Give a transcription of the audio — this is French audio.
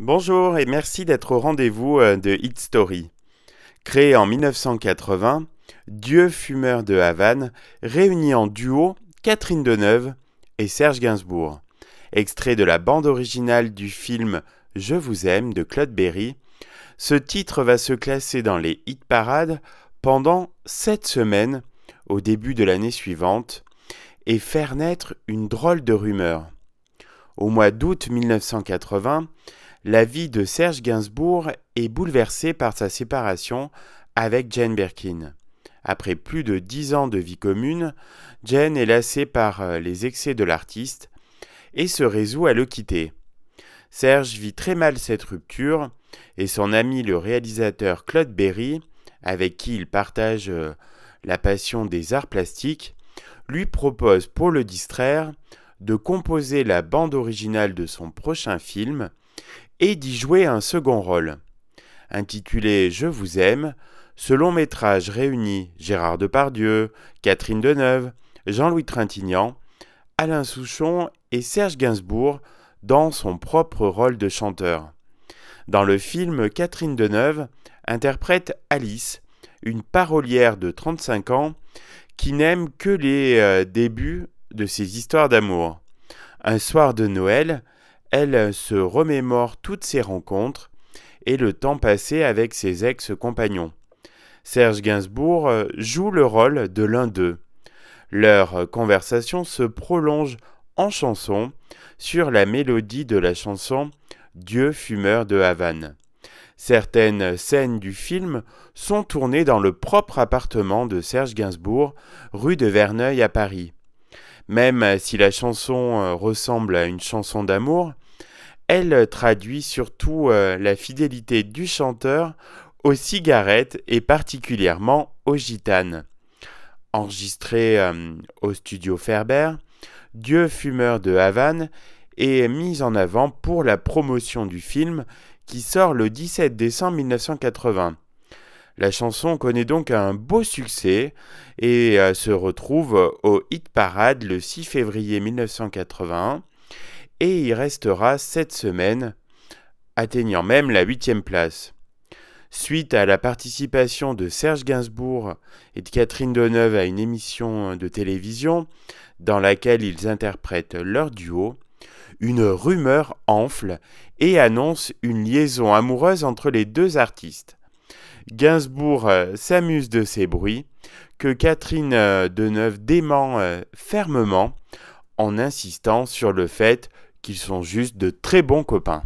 Bonjour et merci d'être au rendez-vous euh, de Hit Story. Créé en 1980, Dieu fumeur de Havane réunit en duo Catherine Deneuve et Serge Gainsbourg. Extrait de la bande originale du film Je vous aime de Claude Berry, ce titre va se classer dans les hit parades pendant 7 semaines au début de l'année suivante et faire naître une drôle de rumeur. Au mois d'août 1980, la vie de Serge Gainsbourg est bouleversée par sa séparation avec Jane Birkin. Après plus de dix ans de vie commune, Jane est lassée par euh, les excès de l'artiste et se résout à le quitter. Serge vit très mal cette rupture et son ami le réalisateur Claude Berry, avec qui il partage euh, la passion des arts plastiques, lui propose pour le distraire de composer la bande originale de son prochain film et d'y jouer un second rôle. Intitulé Je vous aime, ce long métrage réunit Gérard Depardieu, Catherine Deneuve, Jean-Louis Trintignant, Alain Souchon et Serge Gainsbourg dans son propre rôle de chanteur. Dans le film, Catherine Deneuve interprète Alice, une parolière de 35 ans qui n'aime que les euh, débuts de ses histoires d'amour. Un soir de Noël, elle se remémore toutes ses rencontres et le temps passé avec ses ex-compagnons. Serge Gainsbourg euh, joue le rôle de l'un d'eux. Leur euh, conversation se prolonge en chanson sur la mélodie de la chanson Dieu fumeur de Havane. Certaines scènes du film sont tournées dans le propre appartement de Serge Gainsbourg, rue de Verneuil à Paris. Même euh, si la chanson euh, ressemble à une chanson d'amour, elle euh, traduit surtout la fidélité du chanteur aux cigarettes et particulièrement aux gitanes. Enregistrée au studio Ferber, Dieu fumeur de Havane est mise en avant pour la promotion du film qui sort le 17 décembre 1980. La chanson connaît donc un beau succès et euh, se retrouve euh, au Hit Parade le 6 février 1981 et y restera sept semaines, atteignant même la huitième place. Suite à la participation de Serge Gainsbourg et de Catherine Deneuve à une émission de télévision dans laquelle ils interprètent leur duo, une rumeur enfle et annonce une liaison amoureuse entre les deux artistes. Gainsbourg euh, s'amuse de ces bruits que Catherine euh, Deneuve dément euh, fermement en insistant sur le fait qu'ils sont juste de très bons copains.